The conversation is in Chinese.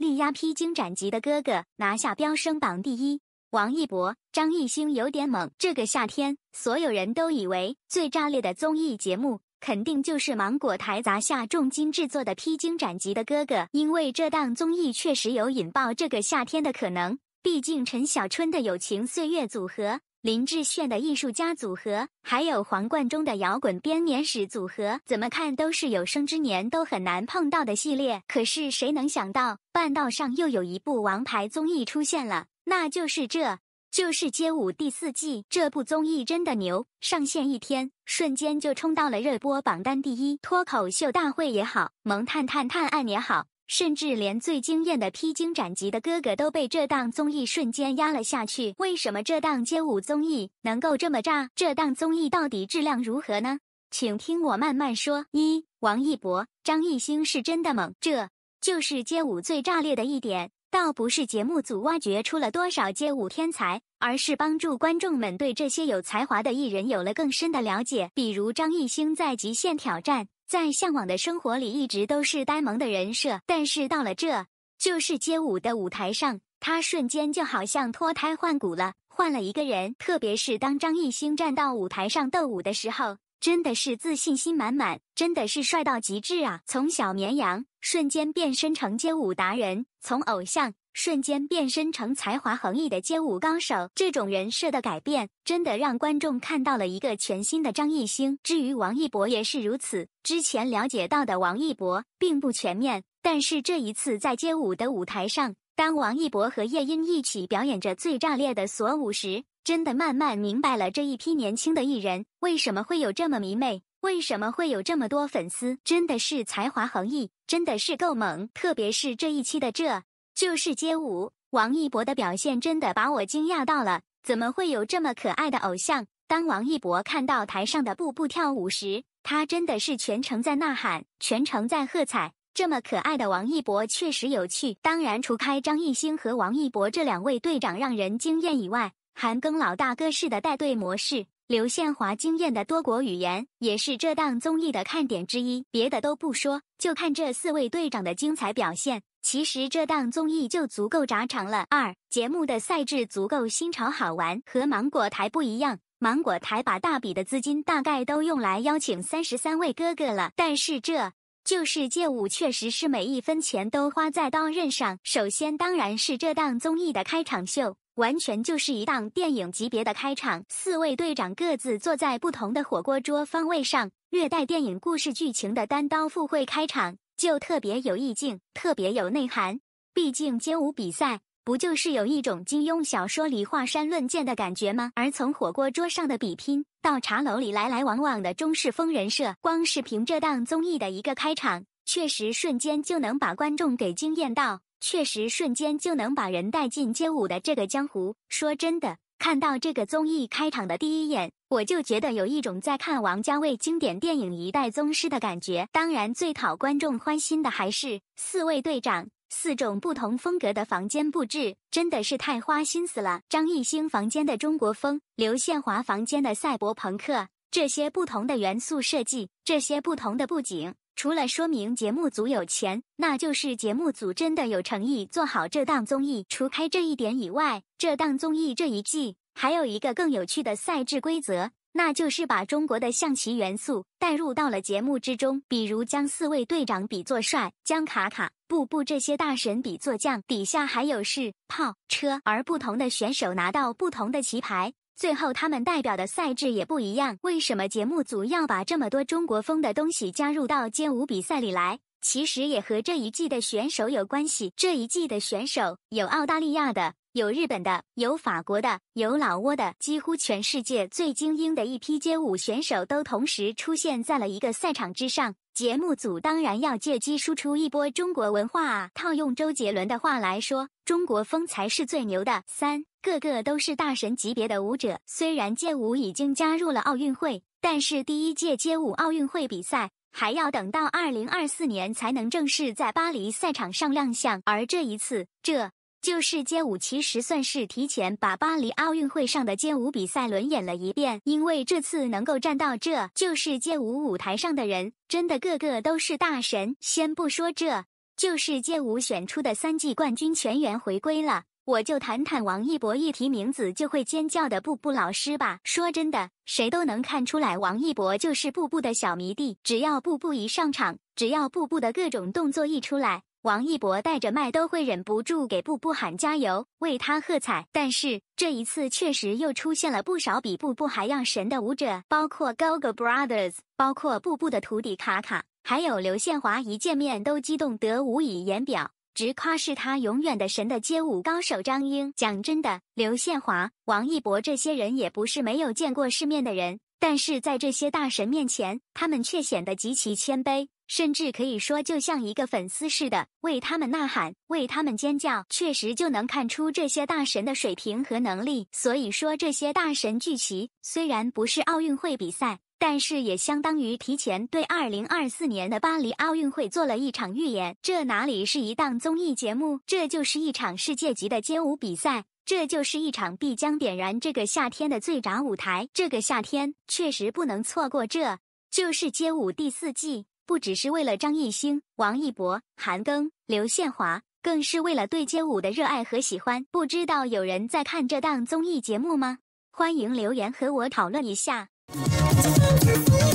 力压《披荆斩棘》的哥哥拿下飙升榜第一，王一博、张艺兴有点猛。这个夏天，所有人都以为最炸裂的综艺节目肯定就是芒果台砸下重金制作的《披荆斩棘》的哥哥，因为这档综艺确实有引爆这个夏天的可能。毕竟陈小春的友情岁月组合。林志炫的艺术家组合，还有皇冠中的摇滚编年史组合，怎么看都是有生之年都很难碰到的系列。可是谁能想到，半道上又有一部王牌综艺出现了，那就是这，就是《街舞第四季》。这部综艺真的牛，上线一天，瞬间就冲到了热播榜单第一。脱口秀大会也好，萌探探探案也好。甚至连最惊艳的披荆斩棘的哥哥都被这档综艺瞬间压了下去。为什么这档街舞综艺能够这么炸？这档综艺到底质量如何呢？请听我慢慢说。一，王一博、张艺兴是真的猛，这就是街舞最炸裂的一点。倒不是节目组挖掘出了多少街舞天才，而是帮助观众们对这些有才华的艺人有了更深的了解。比如张艺兴在《极限挑战》、在《向往的生活》里一直都是呆萌的人设，但是到了这就是街舞的舞台上，他瞬间就好像脱胎换骨了，换了一个人。特别是当张艺兴站到舞台上斗舞的时候。真的是自信心满满，真的是帅到极致啊！从小绵羊瞬间变身成街舞达人，从偶像瞬间变身成才华横溢的街舞高手，这种人设的改变真的让观众看到了一个全新的张艺兴。至于王一博也是如此，之前了解到的王一博并不全面，但是这一次在街舞的舞台上，当王一博和叶音一起表演着最炸裂的锁舞时。真的慢慢明白了这一批年轻的艺人为什么会有这么迷妹，为什么会有这么多粉丝，真的是才华横溢，真的是够猛。特别是这一期的这就是街舞，王一博的表现真的把我惊讶到了。怎么会有这么可爱的偶像？当王一博看到台上的布布跳舞时，他真的是全程在呐喊，全程在喝彩。这么可爱的王一博确实有趣。当然，除开张艺兴和王一博这两位队长让人惊艳以外。韩庚老大哥式的带队模式，刘宪华惊艳的多国语言，也是这档综艺的看点之一。别的都不说，就看这四位队长的精彩表现。其实这档综艺就足够炸场了。二节目的赛制足够新潮好玩，和芒果台不一样。芒果台把大笔的资金大概都用来邀请三十三位哥哥了，但是这……就是街舞确实是每一分钱都花在刀刃上。首先当然是这档综艺的开场秀，完全就是一档电影级别的开场。四位队长各自坐在不同的火锅桌方位上，略带电影故事剧情的单刀赴会开场，就特别有意境，特别有内涵。毕竟街舞比赛。不就是有一种金庸小说里华山论剑的感觉吗？而从火锅桌上的比拼到茶楼里来来往往的中式风人设，光是凭这档综艺的一个开场，确实瞬间就能把观众给惊艳到，确实瞬间就能把人带进街舞的这个江湖。说真的，看到这个综艺开场的第一眼，我就觉得有一种在看王家卫经典电影《一代宗师》的感觉。当然，最讨观众欢心的还是四位队长。四种不同风格的房间布置，真的是太花心思了。张艺兴房间的中国风，刘宪华房间的赛博朋克，这些不同的元素设计，这些不同的布景，除了说明节目组有钱，那就是节目组真的有诚意做好这档综艺。除开这一点以外，这档综艺这一季还有一个更有趣的赛制规则，那就是把中国的象棋元素带入到了节目之中，比如将四位队长比作帅，将卡卡。不不，这些大神比作将，底下还有是炮车，而不同的选手拿到不同的棋牌，最后他们代表的赛制也不一样。为什么节目组要把这么多中国风的东西加入到街舞比赛里来？其实也和这一季的选手有关系。这一季的选手有澳大利亚的，有日本的，有法国的，有老挝的，几乎全世界最精英的一批街舞选手都同时出现在了一个赛场之上。节目组当然要借机输出一波中国文化啊！套用周杰伦的话来说，中国风才是最牛的。三，个个都是大神级别的舞者。虽然街舞已经加入了奥运会，但是第一届街舞奥运会比赛。还要等到二零二四年才能正式在巴黎赛场上亮相，而这一次，这就是街舞，其实算是提前把巴黎奥运会上的街舞比赛轮演了一遍。因为这次能够站到这，就是街舞舞台上的人，真的个个都是大神。先不说，这就是街舞选出的三季冠军全员回归了。我就谈谈王一博，一提名字就会尖叫的布布老师吧。说真的，谁都能看出来，王一博就是布布的小迷弟。只要布布一上场，只要布布的各种动作一出来，王一博带着麦都会忍不住给布布喊加油，为他喝彩。但是这一次确实又出现了不少比布布还要神的舞者，包括 Gogo Brothers，包括布布的徒弟卡卡，还有刘宪华，一见面都激动得无以言表。直夸是他永远的神的街舞高手张英，讲真的，刘宪华、王一博这些人也不是没有见过世面的人，但是在这些大神面前，他们却显得极其谦卑，甚至可以说就像一个粉丝似的，为他们呐喊，为他们尖叫。确实就能看出这些大神的水平和能力。所以说，这些大神聚齐，虽然不是奥运会比赛。但是也相当于提前对二零二四年的巴黎奥运会做了一场预演。这哪里是一档综艺节目？这就是一场世界级的街舞比赛，这就是一场必将点燃这个夏天的最炸舞台。这个夏天确实不能错过。这就是《街舞第四季》，不只是为了张艺兴、王一博、韩庚、刘宪华，更是为了对街舞的热爱和喜欢。不知道有人在看这档综艺节目吗？欢迎留言和我讨论一下。Thank you.